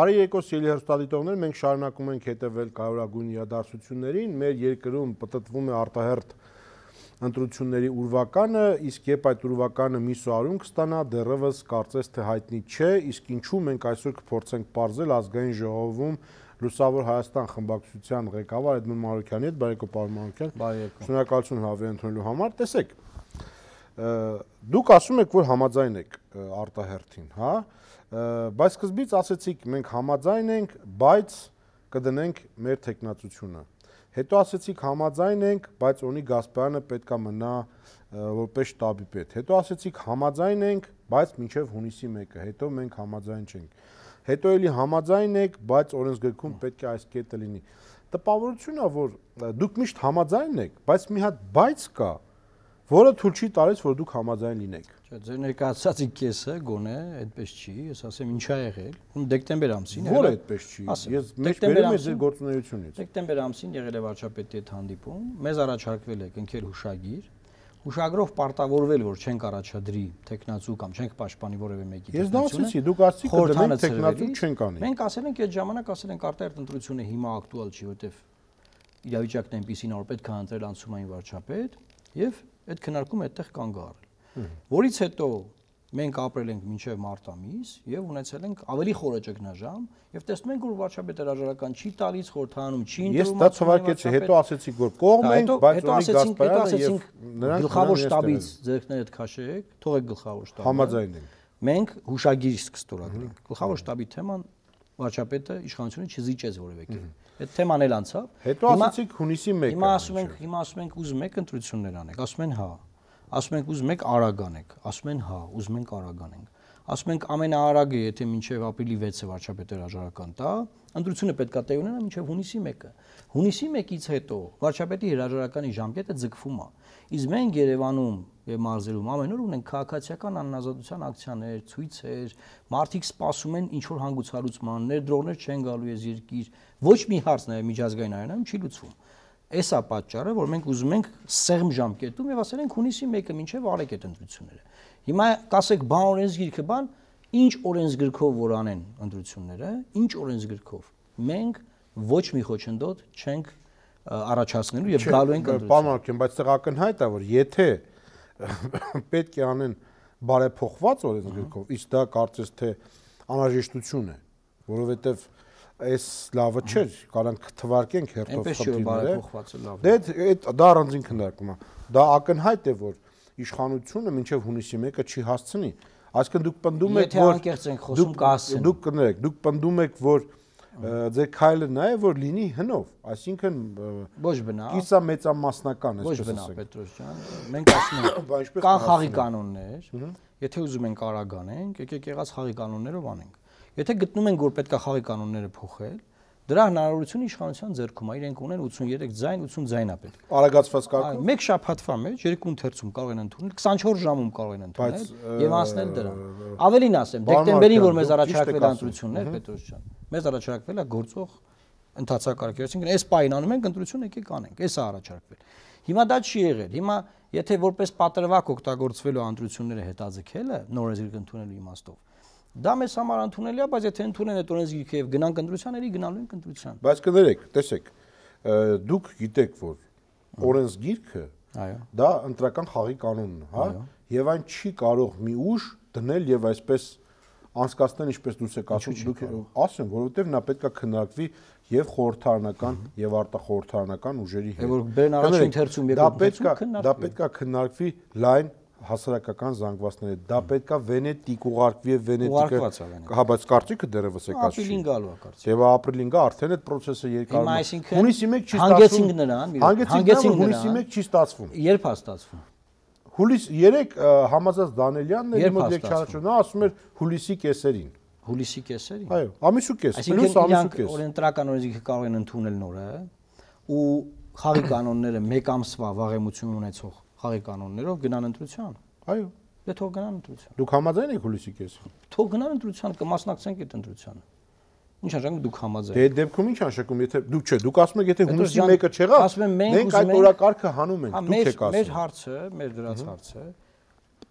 Բարի երկոս ելի հրստադիտողներ, մենք շարունակում ենք հետևել կարորագույն իրադարձություններին, մեր երկրում պտտվում է արտահերտ ընտրությունների ուրվականը, իսկ եպ այդ ուրվականը մի սարուն կստանա, դերևս կարծես թե հայտնի չէ, իսկ ինչու մենք այսօր կփորձենք պարզել ազգային ժողովում լուսավոր Հայաստան խմբակցության ղեկավար Էդմոն Մարոկյանի հետ, բարեկո պարոն Մարոկյան, շնորհակալություն հավերժելու համար։ Տեսեք, դուք ասում եք, որ համաձայն եք արտահերթին, հա՞, Բայց սկզբից ասեցիք, մենք համաձայն ենք, բայց կդնենք մեր տեխնացությունը։ Հետո ասեցիք համաձայն ենք, բայց Օնի Գասպարյանը պետքա մնա որպես շտաբի պետ։ Հետո ասեցիք համաձայն ենք, բայց մինչև հունիսի 1-ը, հետո մենք համաձայն չենք։ Հետո էլի համաձայն եք, բայց օրենսգրքում պետք է այս կետը լինի։ Տպավորությունն է, որ դուք միշտ համաձայն եք, բայց մի հատ բայց կա, որը ցույց չի տալիս, որ դուք համաձայն լինեք։ Չէ, ձեր ներկայացածի կեսը գոնե այդպես չի, ես ասեմ ինչա եղել։ Ում դեկտեմբեր ամսին եղել։ Որ այդպես չի։ Ես մեջ վերում եմ ձեր գործունեությունից։ Դեկտեմբեր ամսին եղել է վարչապետի հետ հանդիպում, մեզ առաջարկվել է կնքել հուշագիր, հուշագրով պարտավորվել, որ չենք առաջադրի տեխնացու կամ չենք պաշտպանի որևէ մեկի Ես դա ասեցի, դուք ասացիք, որ դրանք տեխնացու չենք անի։ Մենք ասել ենք այդ ժամանակ, ասել ենք արտահերտ ընտրությունը հիմա ակտուալ չի, որտեվ իրավիճակն այնպեսին, որ պետք է ընտրել անցումային վարչապետ եւ այդ քննարկումը այդտեղ կանգ առել։ Որից հետո մենք ապրել ենք մինչև մարտամիս եւ ունեցել ենք ավելի խորը ճգնաժամ եւ տեսնում ենք որ վարչապետը հրաժարական չի տալիս խորթանում չի ընդունում Ես դա ցվարկեցի հետո ասեցի որ կողմ ենք բայց ունի գազպարանը եւ նրանք գլխավոր շտաբից ձերքներդ քաշեք թողեք գլխավոր շտաբը Համաձայն ենք Մենք հուշագիր կստորագրենք գլխավոր շտաբի թեման վարչապետը իշխանությունը չզիջեց որևէ կերպ։ Այդ թեման էլ անցավ։ Հետո ասացիք հունիսի 1-ը։ Հիմա ասում ենք, հիմա ասում ենք ուզում եք ընտրություններ անեք, ասում են հա ասում ենք ուզում եք արագ անեք, ասում են հա, ուզում ենք արագ անենք։ Ասում ենք ամենաարագը, եթե մինչև ապրիլի 6-ը վարչապետը հրաժարական տա, ընդրությունը պետքա տեղ ունենա մինչև հունիսի 1-ը։ Հունիսի 1-ից հետո վարչապետի հրաժարականի ժամկետը ձգվում է։ Իսկ մենք Երևանում եւ մարզերում ամեն օր ունենք քաղաքացիական աննազատության ակցիաներ, ցույցեր, մարդիկ սպասում են ինչ որ հանգուցալուծման, ներդրողներ չեն գալու ես երկիր։ Ոչ մի հարց նաեւ միջազգային արենայում չի լուծվում։ Էս է պատճառը, որ մենք ուզում ենք սեղմ ժամկետում եւ ասել ենք հունիսի 1-ը մինչեւ արեկետ ընտրությունները։ Հիմա կասեք, բան օրենսգիրքը բան, ինչ օրենսգրքով որ անեն ընտրությունները, ինչ օրենսգրքով։ Մենք ոչ մի խոչընդոտ չենք առաջացնելու եւ գալու ենք ընտրություն։ Պարոն, բայց սա ակնհայտ է, որ եթե պետք է անեն բարեփոխված օրենսգրքով, իսկ դա կարծես թե անհրաժեշտություն է, որովհետեւ այս լավը չէր, կարանք թվարկենք հերթով խնդիրները։ Դե այդ դա առանձին քննարկում է։ Դա ակնհայտ է, որ իշխանությունը մինչև հունիսի 1-ը չի հասցնի։ Այսինքն դուք պնդում եք, որ դուք կասեն։ Դուք կներեք, դուք պնդում եք, որ ձեր քայլը նա է, որ լինի հնով, այսինքն ոչ բնավ։ Կիսա մեծամասնական, այսպես ասենք։ Ոչ բնավ, Պետրոս ջան։ Մենք ասում ենք, կան խաղի կանոններ, եթե ուզում ենք արագ անենք, եկեք եղած խաղի կանոններով անենք Եթե գտնում ենք, որ պետք է խաղի կանոնները փոխել, Դրա հնարավորությունը իշխանության ձեռքում է, իրենք ունեն 83 ձայն, 80 ձայն է պետք։ Արագացված կարգով։ Մեկ շաբաթվա մեջ երկու ընթերցում կարող են ընդունել, 24 ժամում կարող են ընդունել եւ անցնել դրան։ Ավելին ասեմ, դեկտեմբերին որ մեզ առաջարկվել ընտրություններ Պետրոսյան, մեզ առաջարկվել է գործող ընդհանրակարգ, այսինքն այս պայն անում ենք, ընտրություն եկեք անենք, այս է առաջարկվել։ Հիմա դա չի եղել։ Հիմա եթե որպես պատրվակ օգտագործվելու ընտրությունները հետաձգելը նորեզիրք ընդունելու իմաստով Դա մեզ համար ընդունելի է, բայց եթե ընդունեն այդ օրենսգիրքը եւ գնանք ընտրությաների, գնալու ենք ընտրության։ Բայց կներեք, տեսեք, դուք գիտեք, որ օրենսգիրքը այո, դա ընտրական խաղի կանոնն է, հա, եւ այն չի կարող մի ուժ դնել եւ այսպես անցկացնել ինչպես դուք եք ասում, դուք ասում, որովհետեւ նա պետքա քննարկվի եւ խորհրդարանական եւ արտախորհրդարանական ուժերի հետ։ Որ բերն առաջին թերցում եկող դա պետքա դա պետքա քննարկվի լայն հասարակական զանգվածները դա պետքա Վենետիկ ուղարկվի եւ Վենետիկը հա բայց կարծիքը դերևս է կասի ապրիլին գալու է կարծիքը եւ ապրիլին գա արդեն այդ process-ը երկարում է հունիսի 1 չի ստացվում հանգեցինք նրան հանգեցինք հունիսի 1 չի ստացվում երբ է ստացվում հուլիս 3 համազած Դանելյանն էր մոտ եկչարչուն նա ասում էր հուլիսի կեսերին հուլիսի կեսերին այո ամիսու կես պլյուս ամիսու կես օրենտրական օրենքը կարող են ընդունել նորը ու խաղի կանոնները մեկ ամսվա վաղեմություն ունեցող խաղի կանոններով գնան ընտրության։ Այո։ Դե թող գնան ընտրության։ Դուք համաձայն եք հուլիսի կես։ Թող գնան ընտրության, կմասնակցենք այդ ընտրությանը։ Ինչ արժանք դուք համաձայն։ Դե դեպքում ինչ արժանքում, եթե դուք չէ, դուք ասում եք, եթե հունիսի 1-ը չեղա, ասում եմ մենք այդ օրակարգը հանում ենք, հա, դուք եք ասում։ Մեր հարցը, մեր դրած հարցը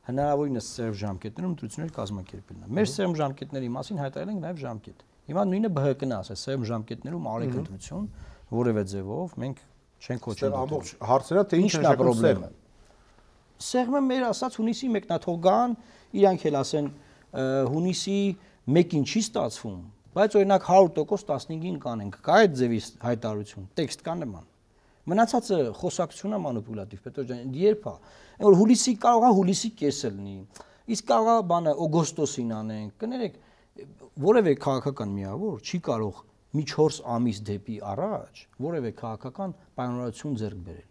հնարավորինս ծերվ ժամկետներում ընտրություններ կազմակերպելն է։ Մեր ծերվ ժամկետների մասին հայտարարել ենք նաև ժամկետ։ Հիմա նույնը ԲՀԿ-ն ասա, ծերվ ժամկետներում արեք ընտրություն, որևէ ձևով մենք չենք ոչինչ։ Այստեղ ամբողջ հարցերը թե ինչ է խնդրը սեղմը մեր ասած հունիսի 1-ն է, թող գան, իրանք էլ ասեն հունիսի 1-ին չի ստացվում, բայց օրինակ 100% 15-ին կանենք։ Կա այդ ձևի հայտարարություն, տեքստ կա նման։ Մնացածը խոսակցություն է մանիպուլատիվ, պետոջան, դե երբ է, այն որ հուլիսի կարող է հուլիսի կեսը լինի։ Իսկ կարող է բանը օգոստոսին անենք։ Կներեք, որևէ քաղաքական միավոր չի կարող մի 4 ամիս դեպի առաջ որևէ քաղաքական պայմանավորություն ձեռք բերել։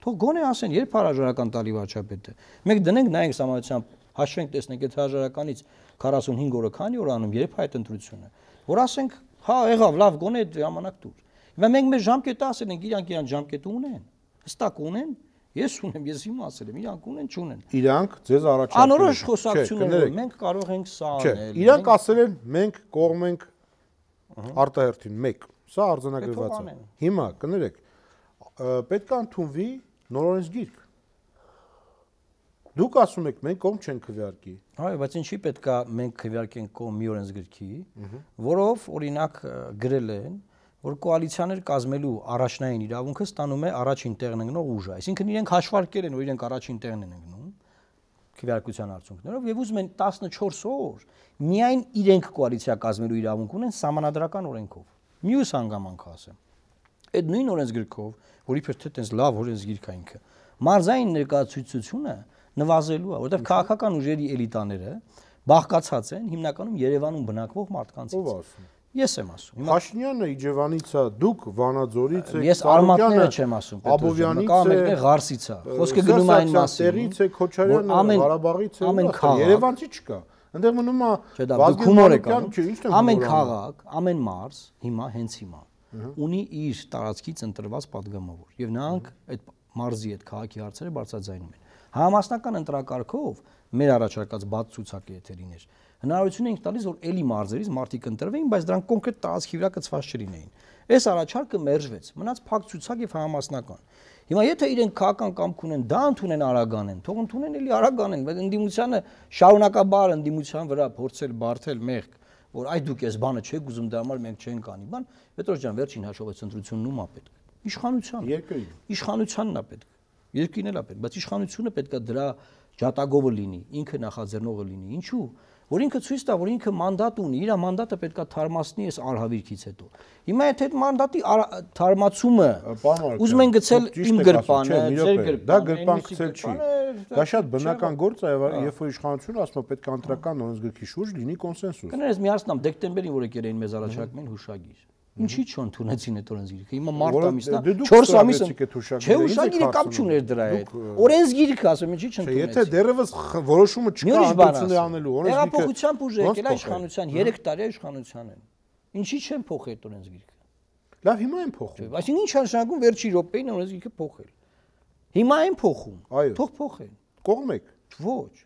Թող գոնե ասեն, երբ հարաժարական տալի վարչապետը։ Մենք դնենք նայենք համայնությամբ հաշվենք տեսնենք այդ հարաժարականից 45 օրը քանի օր անում երբ այդ ընտրությունը, որ ասենք, հա, եղավ, լավ, գոնե այդ դե ժամանակ դուր։ Հիմա մենք մեր ժամկետը ասել ենք, իրանք իրան ժամկետը ունեն, հստակ ունեն, Ես ունեմ, ես իմ ասել եմ, իրանք ունեն, չունեն։ Իրանք ձեզ առաջարկել են։ Անորոշ խոսակցություններով մենք կարող ենք սա անել։ Չէ, իրանք ասել են, մենք կողմ ենք արտահերթին 1։ Սա արձանագրված է։ Հիմա կներեք, պետք է ընդունվի նորորից գիրք։ Դուք ասում եք մենք կողմ չենք քվեարկի։ Այո, բայց ինչի պետքա մենք քվեարկենք կողմ մի օրենս գրքի, որով օրինակ գրել են, որ կոալիցիաներ կազմելու առաջնային իրավունքը ստանում է առաջին տեղն ընկնող ուժը։ Այսինքն իրենք հաշվարկել են, որ իրենք առաջին տեղն են ընկնում քվեարկության արդյունքներով եւ ուզում են 14 օր միայն իրենք կոալիցիա կազմելու իրավունք ունեն համանadrական օրենքով։ Մյուս հանգամանքը ասեմ այդ նույն օրենսգրքով, որ իբր թե տենց լավ օրենսգիրք է ինքը, մարզային ներկայացուցությունը նվազելու է, որովհետև քաղաքական ուժերի էլիտաները բաղկացած են հիմնականում Երևանում բնակվող մարդկանցից։ Ո՞վ ասում։ Ես եմ ասում։ Հիմա Փաշինյանը Իջևանից է, դուք Վանաձորից եք, ես Արմատները չեմ ասում, Պետրոսյանից է, մեկը Ղարսից է։ Խոսքը գնում է այն մասին։ Տեղից է Քոչարյանը Ղարաբաղից է, Երևանցի չկա։ Այնտեղ մնում է Վազգեն Մարկյան, չէ, ի՞նչն է։ Ամեն քաղաք, ամեն մարզ հիմա հենց հիմա ունի իր տարածքից ընտրված падգամավոր եւ նրանք այդ մարզի այդ քաղաքի հարցերը բարձրաձայնում են համասնական ընտրակարգով մեր առաջարկած բաց ցուցակը եթե լիներ հնարավորություն ենք տալիս որ էլի մարզերից մարդիկ ընտրվեին բայց դրանք կոնկրետ տարածքի վրա կցված չլինեին այս առաջարկը մերժվեց մնաց փակ ցուցակ եւ համասնական հիմա եթե իրենք քաղաքական կամք ունեն դա ընդունեն արագանեն թող ընդունեն էլի արագանեն բայց ընդդիմությանը շարունակաբար ընդդիմության վրա փորձել բարթել մեղք որ այ դուք ես բանը չեք ուզում դրա համար մենք չենք անի բան պետրոս ջան վերջին հաշվողից ընտրությունն ո՞մա պետք իշխանության երկրի իշխանությանն է պետք երկրին էլ է պետք բայց իշխանությունը պետքա դրա ջատագովը լինի ինքը նախաձեռնողը լինի ինչու՞ որ ինքը ցույց տա, որ ինքը մանդատ ունի, իր մանդատը պետքա թարմացնի այս արհավիրքից հետո։ Հիմա եթե այդ մանդատի թարմացումը ուզում են գցել իմ գրպանը, ձեր գրպանը, դա գրպան գցել չի։ Դա շատ բնական գործ է, երբ որ իշխանությունը ասում է պետք է անտրական օրենսգրքի շուրջ լինի կոնսենսուս։ Կներես միացնամ դեկտեմբերին, որ եկել էին մեզ առաջարկել հուշագիր։ Ինչի՞ չընդունեցին այդ օրենսգիրքը։ Հիմա մարտ ամիսն է, 4 դե ամիս է։ Չէ, ուշագիրը կապ չուներ դրա հետ։ Օրենսգիրքը, ասում եմ, ինչի՞ չընդունեցին։ Եթե դերևս որոշումը չկա հանդեսն անելու, օրենսգիրքը։ Հեղափոխությամբ ուժ եկել է իշխանության, 3 տարի է իշխանության են։ Ինչի՞ չեն փոխել այդ օրենսգիրքը։ Լավ, հիմա են փոխում։ Այսինքն ի՞նչ հաշնակում վերջի րոպեին օրենսգիրքը փոխել։ Հիմա են փոխում։ Թող փոխեն։ Կողմ եք։ Ոչ։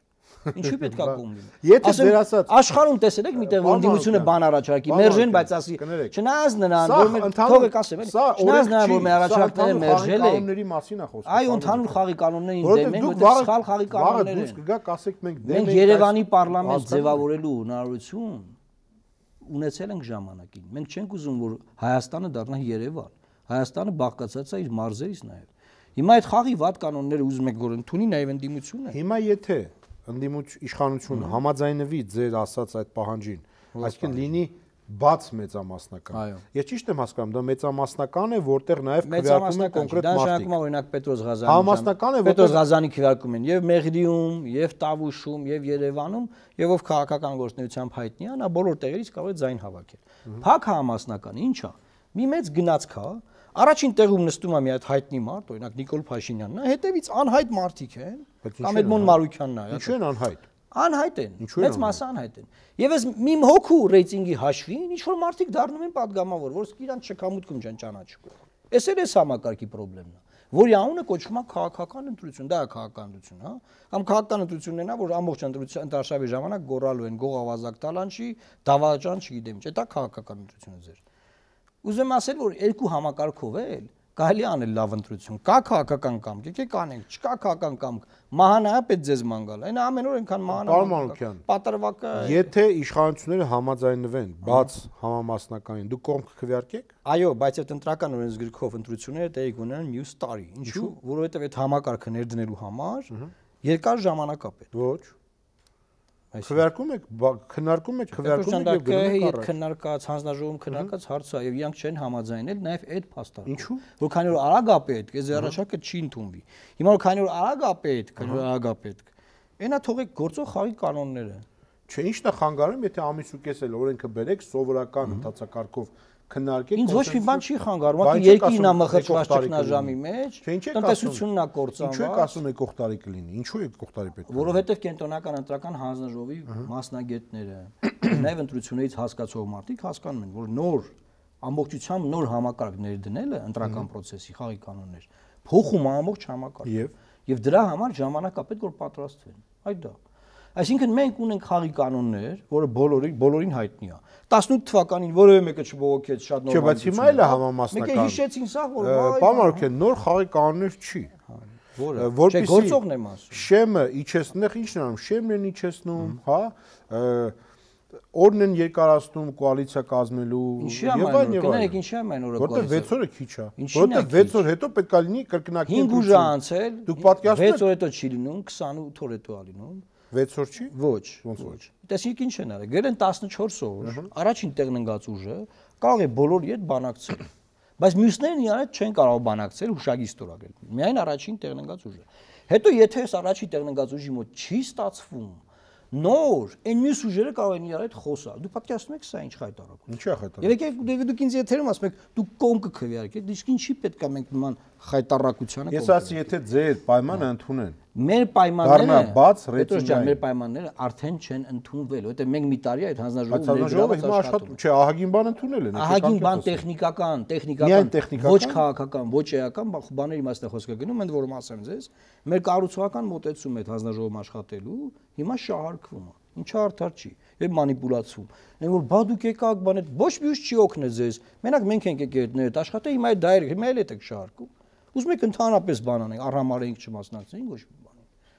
Ինչու պետք է կոմ լինի։ Եթե ձեր ասած աշխարհում տեսել եք միտեղ որ դիմությունը բան առաջարկի, մերժեն, բայց ասի, չնայած նրան, որ մենք թողեք ասեմ, էլի։ Չնայած նրան, որ մեր առաջարկները մերժել են։ Կանոնների մասին է խոսքը։ Այո, ընդհանուր խաղի կանոններին դեմ ենք, որտեղ սխալ խաղի կանոններ են։ Դուք կգա, ասեք մենք դեմ ենք։ Մենք Երևանի parlaments ձևավորելու հնարավորություն ունեցել ենք ժամանակին։ Մենք չենք ուզում որ Հայաստանը դառնա Երևան։ Հայաստանը բաղկացած է իր մարզերից նաև։ Հիմա այդ խաղի վատ կանոնները ուզում եք որ ընդունի նաև ընդդիմությունը։ Հիմա եթե ընդդիմուց իշխանություն համաձայնվի ձեր ասած այդ պահանջին այսինքն լինի բաց մեծամասնական։ Ես ճիշտ եմ հասկանում, դա մեծամասնական է, որտեղ նաև քվեարկում են կոնկրետ մարդիկ։ Մեծամասնական օրինակ Պետրոս Ղազանի։ Համասնական է, որտեղ Պետրոս Ղազանի քվեարկում են եւ Մեղդիում, եւ Տավուշում, եւ Երևանում, եւ ով քաղաքական գործնեությամբ հայտնի է, նա բոլոր տեղերից կարող է ձայն հավաքել։ Փակ համասնական, ի՞նչ է։ Մի մեծ գնացք է, Առաջին տեղում նստում է մի հատ հայտնի մարդ, օրինակ Նիկոլ Փաշինյանն է, հետևից անհայտ մարդիկ են, կամ Էդմոն Մարուկյանն է։ Ինչու են հա, անհայտ։ Անհայտ են, մեծ մասը անհայտ են։ Եվ ես մի հոգու ռեյտինգի հաշվին ինչ որ մարդիկ դառնում են падգամավոր, որ իրան չկամուտքում չեն ճանաչում։ Էս էլ է համակարգի խնդրեմն է, որի անունը կոչվում է քաղաքական ընտրություն, դա է քաղաքական ընտրություն, հա։ Կամ քաղաքական ընտրությունն է, որ ամբողջ ընտրության ընտարշավի ժամանակ գորալու են գողավազակ տալանչի, դավաճան չգիտեմ, չէ՞, դա քաղաքական ընտրությունն է ձեր։ Ուզում ասել, որ երկու համակարգով էլ կարելի անել լավ ընտրություն։ Կա քաղաքական կամք, եկեք անենք, չկա քաղաքական կամք։ Մահանայա պետք ձեզ ման գալ։ Այն ամեն օր այնքան մահանա։ Պարմանության։ Պատրվակը։ Եթե իշխանությունները համաձայնվեն բաց համամասնականին, դու կողմ կքվյարկեք։ Այո, բայց այդ ընտրական օրենսգրքով ընտրությունները տեղի կունենան մյուս տարի։ Ինչու՞, որովհետև այդ համակարգը ներդնելու համար երկար ժամանակ է պետք։ Ոչ Քվեարկում եք, քննարկում եք, քվեարկում եք եւ գնում եք առաջ։ Քննարկած, հանձնաժողովում քննարկած հարցը եւ իրանք չեն համաձայնել նաեւ այդ փաստը։ Ինչու՞։ Որ քանի որ արագապետ, այս երաշխակը չի ընդունվի։ Հիմա որ քանի որ արագապետ, քանի որ արագապետ, այնա թողեք գործող խաղի կանոնները։ Չէ, ի՞նչն է խանգարում, եթե ամիս ու կես էլ օրենքը բերեք սովորական ընդհանցակարգով քննարկեք։ Ինձ ոչ մի բան չի խանգարում, ակի երկինն է մխրճված ճգնաժամի մեջ, տնտեսությունն է կործանված։ Ինչու եք ասում եք կողտարի կլինի։ Ինչու եք կողտարի պետք։ Որովհետև կենտրոնական ընտրական հանձնաժողովի մասնագետները, նաև ընտրություններից հասկացող մարդիկ հասկանում են, որ նոր ամբողջությամբ նոր համակարգ ներդնելը ընտրական process-ի խաղի կանոններ փոխում ամբողջ համակարգը։ Եվ եւ դրա համար ժամանակա պետք որ պատրաստվեն։ Այդ դա։ Ա Այսինքն մենք ունենք խաղի կանոններ, որը բոլորի բոլորին հայտնի է։ 18 թվականին որևէ մեկը չբողոքեց շատ նորմալ։ Չէ, բայց հիմա էլ է համամասնական։ Մեկ է հիշեցին սա, որ Պամարքեն նոր խաղի կանոններ չի որը որպեսի գործողն եմ ասում շեմը իջեցնեղ ի՞նչն անում շեմն են իջեցնում հա օրն են երկարացնում կոալիցիա կազմելու եւ այն եւ այն։ Կներեք ինչի՞ է այն օրը կոալիցիա։ Որտե՞վ 6 օրը քիչ է։ Որտե՞վ 6 օր հետո պետք է լինի կրկնակի։ 5 ուժ անցել։ Դուք պատկերացնեք 6 օր հետո չի լինում, 28 օր հետո է լինում։ 6 օր չի։ Ոչ, ոնց ոչ։ Տեսեք ինչ են արել։ Գրել են 14 օր։ Առաջին տեղն ընկած ուժը կարող է բոլորի հետ բանակցել։ Բայց մյուսներն իրար հետ չեն կարող բանակցել հուշագի ստորագրել։ Միայն առաջին տեղն ընկած ուժը։ Հետո եթե այս առաջին տեղն ընկած ուժի մոտ չի ստացվում, նոր այն մյուս ուժերը կարող են իրար հետ խոսալ։ Դու պատկերացնում եք սա ինչ խայտարակություն։ Ինչի է խայտարակություն։ Երեք դուք ինձ եթերում ասում եք, դու կոնկը քվեարկեք, դու ինչի պետք է մենք նման խայտարակությանը։ Ես ասի, եթե ձեր պայմանը հա։ ընդունեն, մեր պայմանները բաց ռեյտինգային։ Պետրոս մեր պայմանները արդեն չեն ընդունվել, որովհետեւ մենք մի տարի այդ հանձնաժողովը հիմա աշխատ, չէ, ահագին բան ընդունել են։ Ահագին բան տեխնիկական, տեխնիկական, ոչ քաղաքական, ոչ էական բաների մասն է խոսքը գնում, ընդ որում ասեմ ձեզ, մեր կառուցողական մոտեցումը այդ հանձնաժողովում աշխատելու հիմա շահարկվում է։ Ինչա արդար չի եւ մանիպուլացում։ Այն որ բա դուք եկաք բան այդ ոչ մյուս չի օգնե ձեզ։ Մենակ մենք ենք եկել այդ աշխատել, հիմա այդ դայր հիմա էլ եք շարքում։ Ուզում եք ընդհանրապես բան անենք, առհամարենք չմասնակցենք ոչ մի։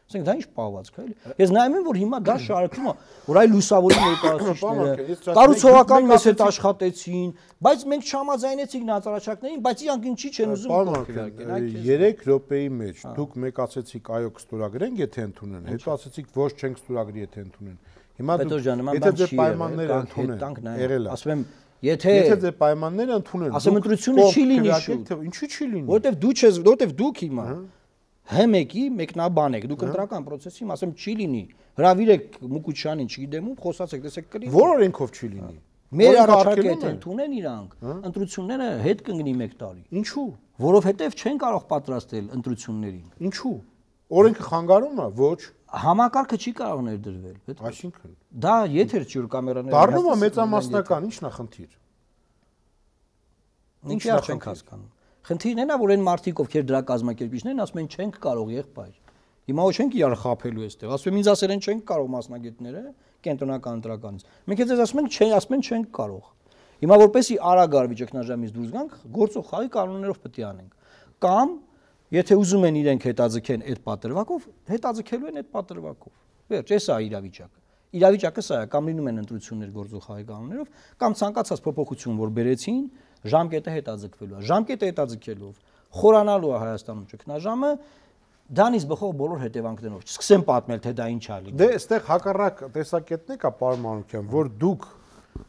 Ասենք դա ինչ պահվածք է, էլի։ Ես նայում եմ, որ հիմա դա շարքում է, որ այ լուսավորի ներկայացուցիչները կառուցողական մեզ հետ աշխատեցին, բայց մենք չհամաձայնեցինք նա ծառայչակներին, բայց իրանք ինչի չեն ուզում քննարկել։ 3 րոպեի մեջ հա։ դուք մեկ ասեցիք այո կստորագրենք, եթե ընդունեն, հետո ասեցիք ոչ չենք ստորագրի, եթե ընդունեն։ Հիմա դուք եթե ձեր պայմանները ընդունեն, եղել է։ Ասում եմ Եթե եթե ձեր պայմանները ընդունեն, ասեմ ընտրությունը չի լինի շուտ։ Ինչու չի լինի։ Որտեվ դու չես, որտեվ դուք հիմա Հ1-ի մեկնաբան եք, դուք հա։ ընտրական process-ի մասում չի լինի։ Հրավիրեք Մուկուչյանին, չգիտեմ ում, խոսացեք, տեսեք կլինի։ Որ օրենքով չի լինի։ հա։ Մեր առաջարկետ ընդունեն իրանք, հա։ ընտրությունները հետ կընկնի 1 տարի։ Ինչու՞։ Որովհետև չեն կարող պատրաստել ընտրություններին։ Ինչու՞։ Օրենքը խանգարում է, ոչ համակարգը չի կարող ներդրվել, պետք է։ Այսինքն դա եթեր չի որ կամերաները Դառնում է մեծամասնական, ի՞նչն է խնդիր։ Ինչի՞ չենք հասկանում։ Խնդիրն է նա, որ այն մարդիկ, ովքեր դրա կազմակերպիչներն ասում են չենք կարող եղբայր։ Հիմա ոչ ենք իրար խափելու այստեղ, ասում եմ ինձ ասել են չենք կարող մասնագետները կենտրոնական ընտրականից։ Մենք էլ ասում ենք չեն, ասում են չենք կարող։ Հիմա որպեսի արագ արվի ճգնաժամից դուրս գանք, գործող խաղի կանոններով պետք է անենք։ Կամ եթե ուզում են իրենք հետաձգեն այդ պատրվակով, հետաձգելու են այդ պատրվակով։ Վերջ, այս է իրավիճակը իրավիճակը սա է, կամ լինում են ընտրություններ գործող հայ կանոններով, կամ ցանկացած փոփոխություն, որ բերեցին, ժամկետը հետաձգվելու է։ Ժամկետը հետաձգելով խորանալու է Հայաստանում ճգնաժամը, դանից բխող բոլոր հետևանքներով։ Չսկսեմ պատմել, թե դա ինչ է լինում։ Դե, այստեղ հակառակ տեսակետն է կա պարմանության, որ դուք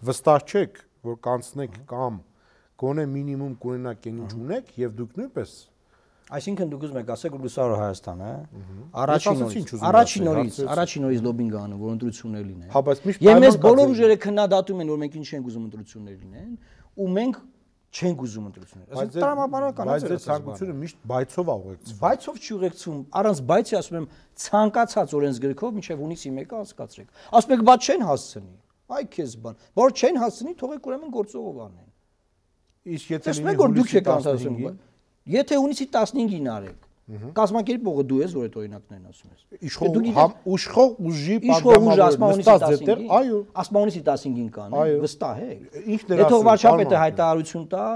վստահ չեք, որ կանցնեք կամ գոնե մինիմում կունենաք այն ինչ ունեք եւ դուք նույնպես Այսինքն դուք ուզում եք ասել գլուսարո Հայաստան, հա? Առաջին օրից, առաջին օրից, առաջին օրից լոբինգ անում, որ ընտրություններ լինեն։ Հա, բայց միշտ Եվ մեզ բոլոր ուժերը քննադատում են, որ մենք ինչ ենք ուզում ընտրություններ լինեն, ու մենք չեն գուզում ընտրություններ։ Այսինքն տրամաբանական է։ Բայց այդ ցանկությունը միշտ բայցով է ուղեկցվում։ Բայցով չի ուղեկցվում, առանց բայցի ասում եմ ցանկացած օրենսգրքով մինչև հունիսի 1-ը անցկացրեք։ Ասում եք, բա չեն հասցնի։ Այ քեզ բան, որ չեն հասցնի, թողեք ուրեմն գործողով անեն։ Իսկ եթե լինի հունիսի 15-ին, եթե հունիսի 15-ին արեք, Կազմակերպողը դու ես, որ այդ օրինակներն ասում ես։ Իշխող դե ուշխող ուժի պատգամավորը, այո, ասպանունիսի 15-ին կան, հա, վստահ է։ Ինչն էր ասում։ Եթե վարչապետը հայտարարություն տա,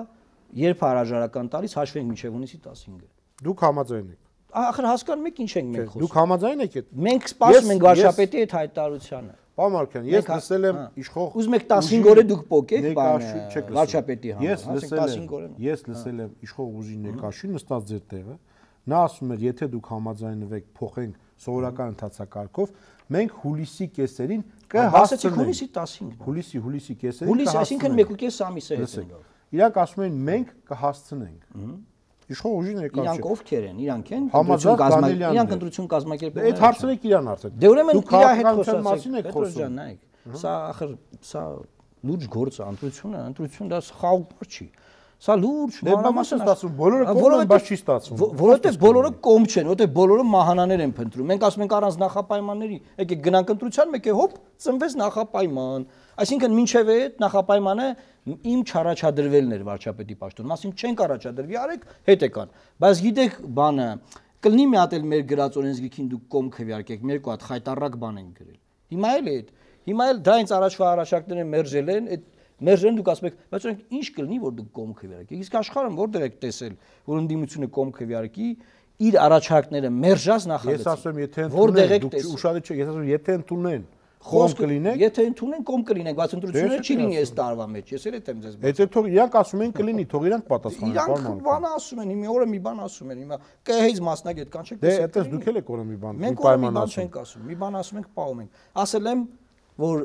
երբ հարաժարական տալիս հաշվենք մինչև ունիսի 15-ը։ Դուք համաձայն եք։ Ախր հասկանում եք ինչ ենք մենք խոսում։ Դուք համաձայն եք այդ։ Մենք սպասում ենք վարչապետի այդ հայտարարությանը։ Պարոն Մարկյան, ես հա- լսել եմ հա։ իշխող Ուզում եք 15 օրը դուք փոքեք, վարչապետի համար։ Ես լսել եմ, ես լսել եմ իշխող ուժի ներկայացուցիչ նստած ձեր տեղը։ Նա ասում էր, եթե դուք համաձայնվեք փոխենք սովորական ընթացակարգով, մենք հուլիսի կեսերին կհասցնենք։ Հուլիսի 15-ին։ Հուլիսի հուլիսի կեսերին։ Հուլիս, այսինքն 1.5 ամիս է հետո։ Իրանք ասում են մենք կհասցնենք իշխող ուժի ներկայացուցիչ։ Իրանք ովքեր են, իրանք են ընտրություն կազմակերպել, իրանք ընտրություն կազմակերպել։ Այդ հարցրեք իրան արդեն։ Դե ուրեմն իր հետ խոսացեք, Պետրոսյան, նայեք։ Սա ախր սա լուրջ գործ է, ընտրությունը, ընտրություն դա խաղուր չի։ Սա լուրջ դե, մանրամասն ստացվում, բոլորը կողմ են, բայց չի ստացվում։ Որովհետև բոլորը կողմ չեն, որովհետև բոլորը մահանաներ են փնտրում։ Մենք ասում ենք առանց նախապայմանների, եկեք գնանք ընտրության, մեկ է հոպ ծնվեց նախապայման։ Այսինքն ինչև է այդ նախապայմանը իմ չառաջադրվելն էր վարչապետի պաշտոնում։ Ասում չենք առաջադրվի, արեք հետ եկան։ Բայց գիտեք բանը, կլինի մի հատ էլ մեր գրած օրենսգրքին դուք կոմ քվյարկեք, մեր կոտ խայտարակ բան են գրել։ Հիմա էլ է այդ։ Հիմա էլ դա ինձ առաջվա առաջարկները մերժել են, այդ մերժեն դուք ասում եք, բայց օրենք ինչ կլինի, որ դուք կոմ քվիարկեք։ Իսկ աշխարհում որտեղ եք տեսել, որ ընդդիմությունը կոմ քվիարկի իր առաջարկները մերժած նախագծի։ Ես ասում եմ, եթե ընդունեն, դուք ուշադիր չեք, ես ասում եմ, եթե ընդունեն, կոմ կլինեք։ Եթե ընդունեն, կոմ կլինեք, բայց ընտրությունները չի լինի այս տարվա մեջ։ Ես էլ եմ ձեզ։ Եթե թող իրանք ասում են կլինի, թող իրանք պատասխանեն պարման։ Իրանք բան ասում են, հիմա օրը մի բան ասում են, հիմա ԿՀ-ից մասնագետ կան չեք։ Դե այդպես դուք էլ եք օրը մի բան, մի պայման ասում։ Մենք օրը մի բան չենք ասում, մի բան ասում ենք, պահում ենք։ Ասել եմ, որ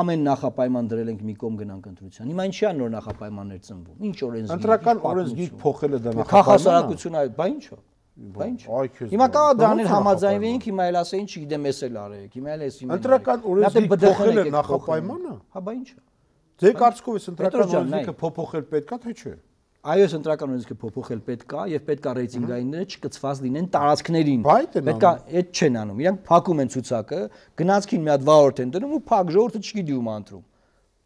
ամեն նախապայման դրել ենք մի կողմ գնանք ընտրության։ Հիմա ինչի անոր նախապայմաններ ծնվում։ Ինչ օրենսգիր։ Ընտրական օրենսգիր փոխելը դա նախապայմանն է։ Քաղաքասարակություն այ, բա ինչո՞։ Բա ինչո՞։ Հիմա կա դաներ համաձայնվեինք, հիմա էլ ասեին, չգիտեմ, ես էլ արեք։ Հիմա էլ ես իմեն։ Ընտրական օրենսգիր դե փոխելը նախապայմանն է։ Հա, բա ինչո՞։ Ձեր կարծիքով էս ընտրական օրենսգիրը փոփոխել պետքա թե՞ չէ այո, այս ընտրական օրենսքը փոփոխել պետք է եւ պետք է ռեյտինգայինները չկծված լինեն տարածքներին։ Պետք է այդ չեն անում։ Իրանք փակում են ցուցակը, գնացքին մի հատ վարորդ են դնում ու փակ ժողովուրդը չգիտի ում անտրում։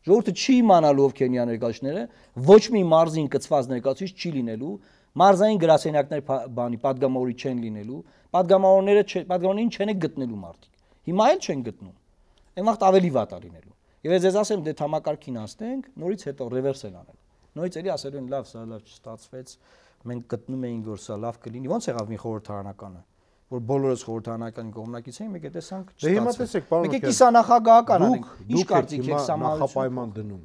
Ժողովուրդը չի իմանալու ովքեր են ներկայացները, ոչ մի մարզին կծված ներկայացուցիչ չի լինելու, մարզային գրասենյակներ բանի падգամավորի չեն լինելու, падգամավորները падգամավորին չեն գտնելու մարդիկ։ Հիմա էլ չեն գտնում։ Այն վաղ ավելի վատ է լինելու։ Եվ ես ձեզ ասեմ, դե համակարգին անցնենք, նորից հետո ռևերս են անել նորից էլի ասելու են լավ, սա լավ չստացվեց, մենք գտնում էինք, որ սա լավ կլինի։ Ոնց եղավ մի խորհրդարանականը որ բոլորս խորհրդանական կողմնակից էին, մեկ է տեսանք չստացվեց։ Դե հիմա տեսեք, պարոն Օքյան։ Մեկ է կիսանախագահական անենք։ Ինչ կարծիք եք սա նախապայման դնում։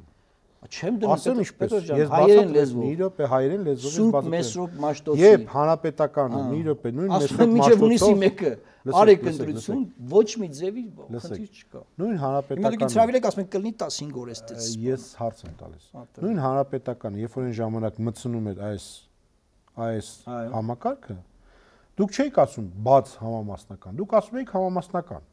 Չեմ դնում ասեմ ինչպես։ Ես հայերեն լեզվով։ Նիրոպե հայերեն լեզվով ես բացում եմ։ Սուրբ Մեսրոպ Մաշտոցի։ Եվ հանրապետականը Նիրոպե նույն Մեսրոպ Մաշտոցով։ Ասում եմ միջև ունիսի 1-ը արեք ընտրություն, ոչ մի ձևի խնդիր չկա։ Նույն հանրապետական։ Հիմա դուք ծրավիրեք, ասում եք կլինի 15 օր էստից։ Ես հարց եմ տալիս։ Նույն հանրապետական, երբ որ այն ժամանակ մցնում էր այս այս համակարգը, դուք չէիք ասում բաց համամասնական, դուք ասում էիք համամասնական։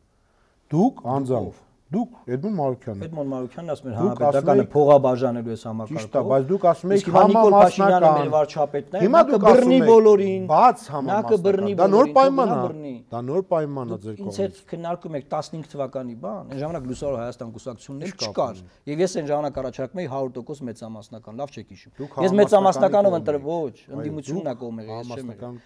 Դուք անձամբ Դուք Էդմոն Մարուկյանն Էդմոն Մարուկյանն ասում էր հանրապետականը փողաբաժանելու էս համակարգով։ Ճիշտ է, բայց դուք ասում եք համամասնականը մեր վարչապետն է, նա կբռնի բոլորին։ Բաց համամասնականը։ Դա նոր պայման է։ Դա նոր պայման է ձեր կողմից։ Ինչ հետ քննարկում եք 15 թվականի բան, այն ժամանակ Լուսավոր Հայաստան կուսակցությունն էլ չկար։ Եվ ես այն ժամանակ առաջարկում էի 100% մեծամասնական, լավ չեք հիշում։ Ես մեծամասնականով ընտրել ոչ, ընդդիմությունն է կողմ եղել, ես չեմ եղել։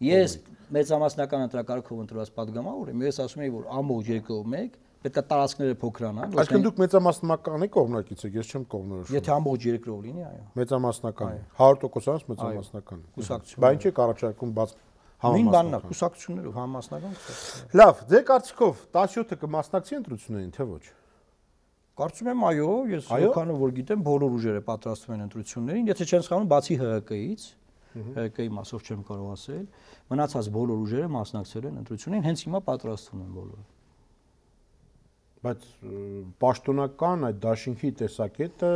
Ես մեծամասնական ընտրակարգով ընտրված падգամավոր եմ, ես ասում եի, որ ամբողջ երկրով մեկ պետք է տարածքները փոքրանան։ Այսինքն դուք մեծամասնականի կողմնակից եք, ես չեմ կողմնորոշում։ Եթե ամբողջ երկրով լինի, այո։ Մեծամասնականի, 100%-ից մեծամասնականի։ Կուսակցություն։ Բայց ինչ եք առաջարկում բաց համասնական։ Նույն բանն է, կուսակցություններով համասնական կուսակցություն։ Լավ, ձեր կարծիքով 17-ը կմասնակցի ընտրություններին, թե ոչ։ Կարծում եմ այո, ես ոքանով որ գիտեմ, բոլոր ուժերը պատրաստվում են ընտրություններին, եթե չեն սխալվում, բացի ՀՀԿ-ից, ՀՀԿ-ի մասով չեմ կարող ասել, մնացած բոլոր ուժերը մասնակցել են ընտրություններին, հենց հիմա պատրաստվում են բոլորը բայց պաշտոնական այդ դաշինքի տեսակետը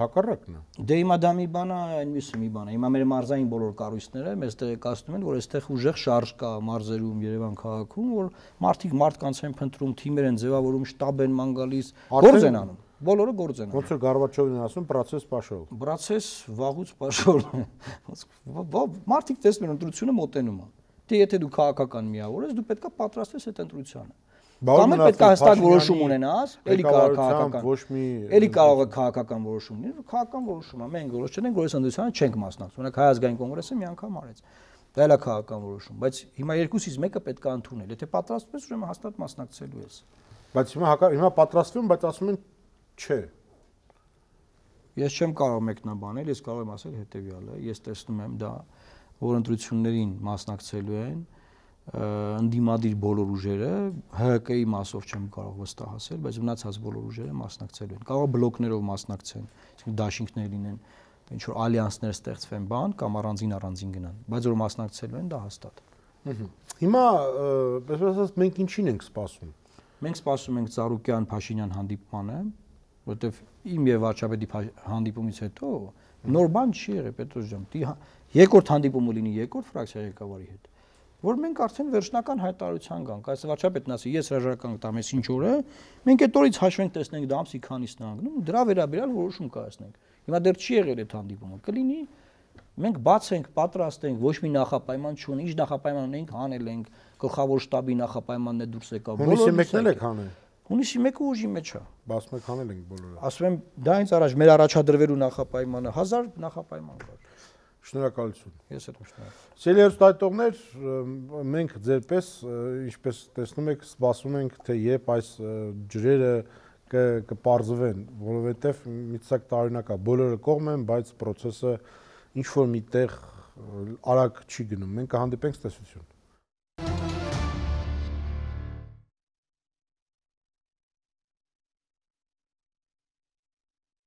հակառակն է։ Դե հիմա դա մի բան է, այն մյուսը մի բան է։ Հիմա մեր մարզային բոլոր կառույցները մեզ տեղեկացնում են, որ այստեղ ուժեղ շարժ կա մարզերում Երևան քաղաքում, որ մարդիկ մարդկանց են փնտրում, թիմեր են ձևավորում, շտաբ են ման գալիս, գործ են անում բոլորը գործ են անում։ Ոնց որ Գարվաչովն է ասում, process պաշոլ։ Process վաղուց պաշոլ։ Մարդիկ տեսնում են ընտրությունը մոտենում է։ Դե եթե դու քաղաքական միավոր ես, դու պետքա պատրաստես այդ ընտրությանը։ Կամ էլ պետք է հստակ որոշում ունենաս, էլի քաղաքական։ Ոչ մի էլի կարող է քաղաքական որոշում լինել, քաղաքական որոշումը։ Մենք որոշենք, որ այս ընդդիմությանը չենք մասնակցում։ Օրինակ Հայ ազգային կոնգրեսը մի անգամ արեց։ Դա էլ է քաղաքական որոշում, բայց հիմա երկուսից մեկը պետք է ընդունել։ Եթե պատրաստ ես, ուրեմն հաստատ մասնակցելու ես։ Բայց հիմա հակա հիմա պատրաստվում, բայց ասում են չէ։ Ես չեմ կարող մեկնաբանել, ես կարող եմ ասել հետեւյալը։ Ես տեսնում եմ դա, որ ընտրություններին մասնակցելու են, ընդդիմադիր բոլոր ուժերը ՀՀԿ-ի մասով չեմ կարող վստահացել, բայց մնացած բոլոր ուժերը մասնակցելու են։ Կարող բլոկներով մասնակցեն, այսինքն դաշինքներ լինեն, ինչ որ ալիանսներ ստեղծվեն բան կամ առանձին առանձին գնան, բայց որ մասնակցելու են դա հաստատ։ Հիմա, այսպես ասած, մենք ինչին ենք սպասում։ Մենք սպասում ենք Ծառուկյան-Փաշինյան հանդիպմանը, որտեվ իմ եւ վարչապետի հանդիպումից հետո նոր բան չի եղել, պետք է ջան, երկրորդ հանդիպումը լինի երկրորդ ֆրակցիա ղեկավարի հետ որ մենք արդեն վերջնական հայտարարության գանք։ Այս վարչապետն ասի, ես հրաժարական կտամ այս ինչ օրը, մենք այդ օրից հաշվենք տեսնենք դա ամսի քանիսն անգնում ու դրա վերաբերյալ որոշում կայացնենք։ Հիմա դեռ չի եղել այդ հանդիպումը, կլինի։ Մենք բաց ենք, պատրաստ ենք, ոչ մի նախապայման չունի, ինչ նախապայման ունենք, հանել ենք, գլխավոր շտաբի նախապայմանն է դուրս եկա։ Բոլորը մեկնել եք հանել։ Հունիսի 1-ը ուժի մեջ է։ Բացում եք հանել ենք բոլորը։ Ասում եմ, դա ինձ առաջ մեր առաջադրվելու նախապայմանը 1000 նախապայման կար։ Շնորհակալություն։ Ես էլ շնորհակալ։ Սիրելի հեռուստատողներ, մենք ձերպես ինչպես տեսնում եք, սպասում ենք թե երբ այս ջրերը կպարզվեն, որովհետև մի ցակ տարինակ է, բոլորը կողմ են, բայց process-ը ինչ որ միտեղ արագ չի գնում։ Մենք կհանդիպենք տեսություն։